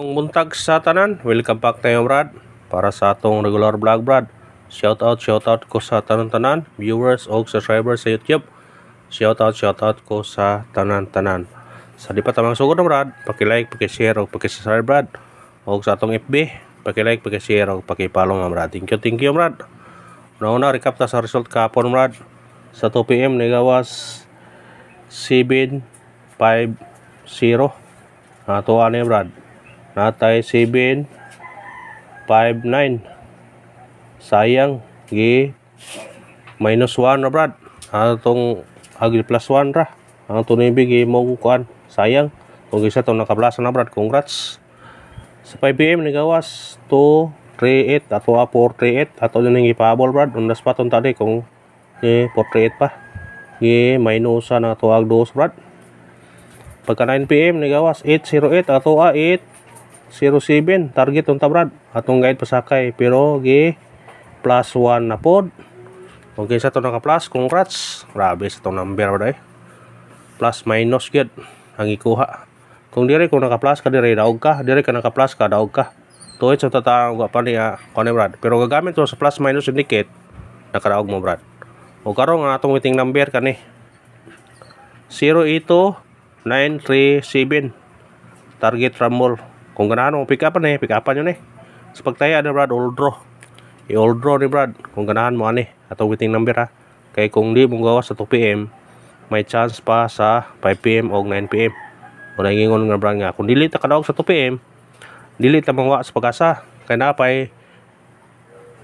Muntag sa tanan, welcome back tayo Brad para sa atong regular vlog Brad. Shout out, shout out ko sa tanan-tanan, viewers o subscribers sa YouTube. Shout out, shout out ko sa tanan-tanan. Sa di pa tamang sugod na Brad, paki-like, paki-share o paki-subscribe Brad. O sa atong FB, paki-like, paki-share o paki-follow nga Brad. Thank you, thank you Brad. Una-una, recap ta sa result kapon Brad. Sa 2 PM nigawas 7 5 0. Ato ani Brad natay 7 5 9 sayang gi minus 1 na brad atong ano agi plus 1 ra ang tunibi gi mo kuan sayang kung isa to nakablasa na brad congrats sa 5pm nagawas 2 3 8 ato 4 3 8 ato din ipahabol brad undas pa tong tadi kung eh, 4 3 pa gi minus na tuag ah, 2 brad pagka 9pm nagawas 808 ato a ah, 8 07 target unta brad atong guide pasakay pero gi plus 1 na pod okay sa to naka plus congrats grabe sa tong number brad eh plus minus gid ang ikuha kung dire kung naka plus ka dire daog ka dire ka naka plus ka daog ka tuwid sa tatang pa niya kone brad pero gagamit to sa plus minus indicate nakaraog mo brad o karong ang atong meeting number kani 08937 target rumble Kung mo pick up nih, pick up upan yun eh. Spagtaya ada brad old draw. I-old draw ni brad kung ganahan mo ani ato waiting number ha. Ah. Kay kung di mong gawa sa 2 PM, may chance pa sa ah, 5 PM o 9 PM. O nangingon nga brad nga kung dili ka daw sa 2 PM, dili ta mangwa sa pag-asa kay napay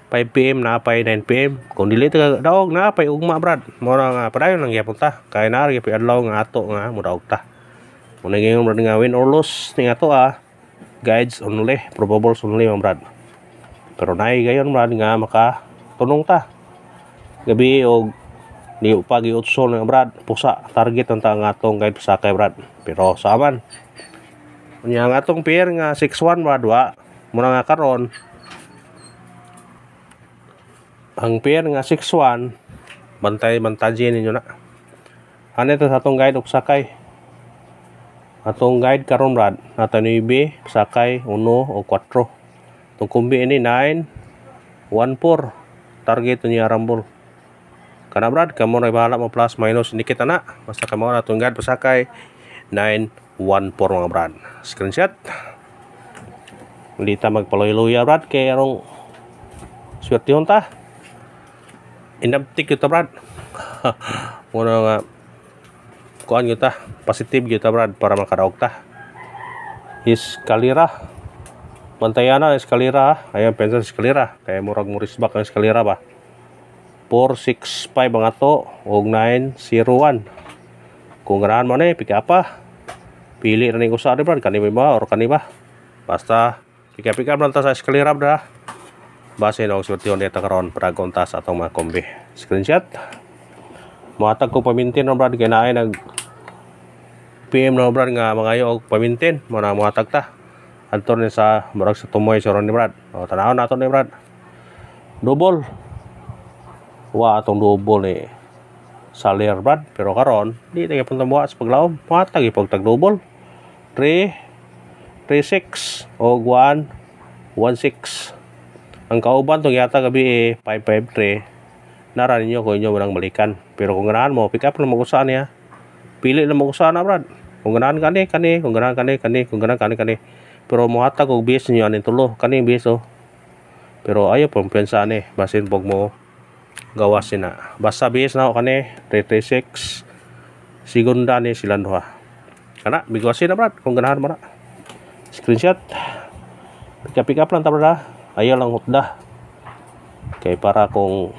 5 PM na 9 PM kung dili ka daw na ugma brad mora nga padayon lang gyapon ta ah. kay na gyapon adlaw nga ato nga mudaog ta mo nangingon brad nga win or lose ning ato ah guides only probables only brad pero nai gayon brad nga maka tunong ta gabi o ni upagi utso na brad pusa target ang tanga atong guide pusa kay brad pero saman unya ang atong pier nga 6-1 brad wa muna nga karon ang pier nga 6-1 bantay bantaje ninyo na ano ito sa atong guide og sakay atong guide karon rad natano ibe sakay uno o kwatro tong kumbi ini 9 14 target niya rambol kana brad kamo na bahala mo plus minus sedikit anak basta kamo na atong guide pesakai pasakay 914 mga brad screenshot Lita magpaloy-loya brad kay arong swerte ta inaptik kita brad muna nga kuan kita gitu positif kita gitu, berat para makara oktah is kalirah mantayana is ayam pensel is kalirah kayak murag muris bakal is kalirah bah 4, 6, 5 bangato og 9, 0, 1 kung ganahan mana pikir apa pilih na ning usa di brad kanibay ba or kanibah basta pika-pika brad sa kalirah brad base na og sortiyon dito karon kombi screenshot Matag ko pamintin nobrad brad kay naay nag PM nobrad brad nga mangayo og pamintin mo na matag ta. Antor ni sa murag sa tumoy soron ni brad. O tanaw na ni brad. Double. Wa atong double ni eh. salir brad pero karon di tayo punta mo sa paglaom matag ipog tag double 3 3 6 o 1 1 6 ang kauban tong yata gabi eh 5 5 3 naran ninyo kung inyo manang balikan pero kung ganahan mo pick up lang mo saan ya pili lang mo na brad kung ganahan kani kani kung ganahan kani kani kung ganahan kani kani pero muhatag og bis ninyo anin tulo kani bis oh pero ayo pampensa ni basin pog mo oh. gawas na basta bis na ko kani 336 segunda ni silan duha kana bigawasin na brad kung ganahan mo na screenshot pick up pick up lang ta brad ayo lang hutda kay para kung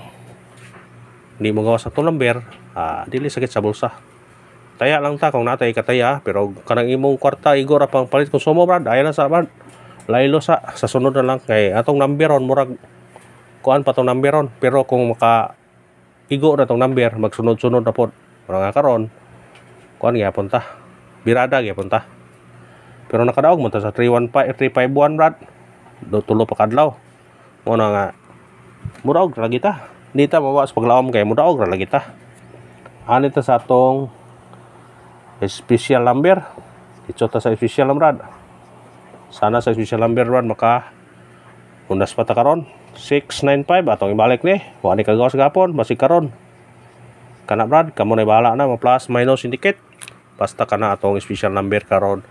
hindi mo gawas sa tulamber, ah, dili sakit sa bulsa. Taya lang ta kung natay kataya, pero kanang imong kwarta igor apang palit kung sumo brad, ayan na sa brad. Laylo sa, sa sunod na lang kay atong number on murag kuan pa tong number on pero kung maka igo na tong number magsunod-sunod na pod nga karon kuan gyapon ta birada gyapon ta pero nakadaog mo ta sa 315 351 brad do tulo pa kadlaw mo na nga murag lagi ta nita bawa sa paglaom kay mudaog oh, lagi ta ani ah, ta special lambir, itu ta sa special number sana sa special number rad maka unas pa karon 695 atong ibalik ni wa ni kagawas gapon masih karon Karena brad kamu na bahala na plus minus indicate basta kana atong special lambir karon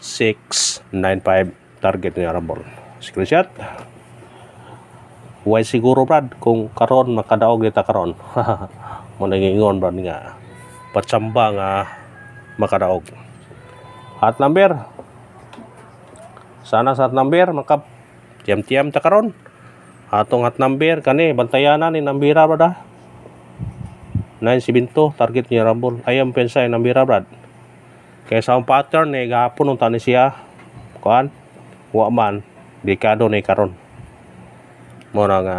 695 target ni arabon screenshot Huway siguro brad kung karon makadaog kita karon. mo nangingon brad nga patsamba nga ah, makadaog. At number sana sa at number makap tiam-tiam ta karon. Atong at number kani bantayan ni nambira brad ha. Ah. 970 target niya rambol. Ayam pensa ni nambira brad. Kaya sa pattern eh, ni gahapon nung tanis siya. Kuan? Wa man. Dekado ni karon. mura nga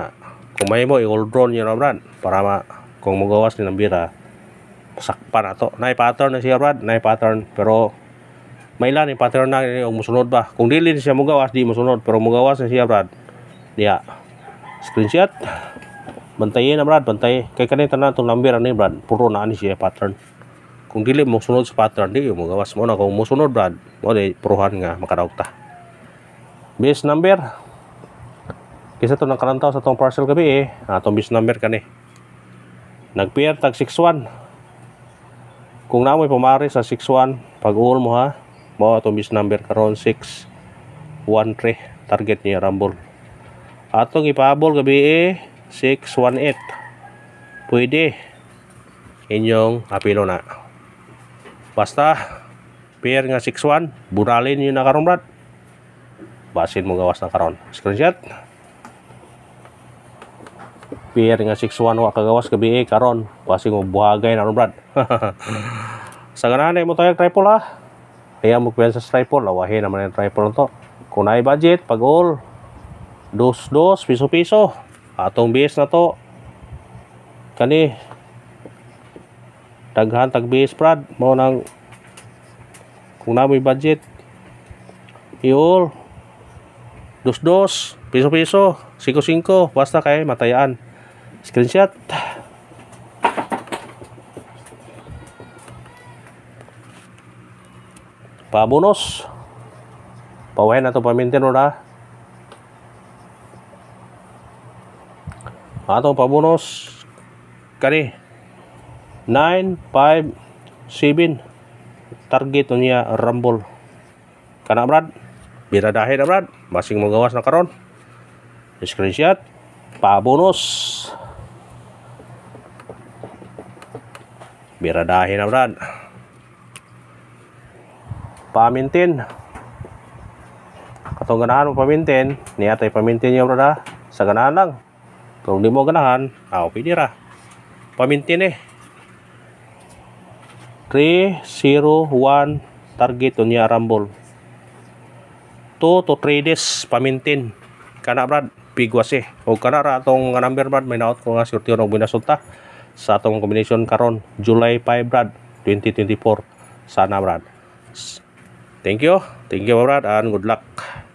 kung may mo i-roll niyo Brad para ma kung magawas ni nambira bira sakpan na to na pattern na siya Brad na pattern pero may ilan yung pattern na yung musunod ba kung dili siya magawas di musunod pero magawas na siya Brad diya screenshot bantayin na Brad bantay kay kanita na itong nambira ni Brad puro na ni siya pattern kung dili mo sunod sa pattern di mo gawas mo na kung sunod Brad mo di puruhan nga makadaog ta base number Kisa to ng karantaw sa tong parcel gabi eh. Atong ah, bis number kani. Nag-pair tag 61. Kung namoy pumari sa 61, pag-uol mo ha. Mao atong bis number karon 613 target niya rambol. Atong ipabol gabi eh 618. Pwede inyong apilo na. Basta pair nga 61, buralin niyo na karon brad. Basin mo gawas na karon. Screenshot repair nga 61 wa kagawas gabi karon kasi mo buhagay na brad sa ganan mo tayo tripod ha ah. kaya mo kuyan sa tripod lawahin naman ang tripod to kunay budget pag all dos dos piso piso atong base na to kani taghan tag base brad mo nang kung na may budget iol dos dos piso piso siko singko basta kay matayaan screenshot Pak Bonus Pak Wen atau Pak Mintin udah atau Pak Bonus kali 957 target dunia rembul karena berat bila dahil berat masing mau gawas nakaron screenshot Pak Bonus Biradahin na rad. Pamintin. Katong ganahan mo pamintin, niya tayo pamintin yung rada sa ganahan lang. Kung di mo ganahan, ako pinira. Pamintin eh. 301 target niya rambol. 2 to 3 days pamintin. Kana brad, bigwas eh. O kana ra tong number brad, may naot ko nga sirtiyo ng binasulta. Satu combination karon July 5 brad 2024 sana brad thank you thank you brad and good luck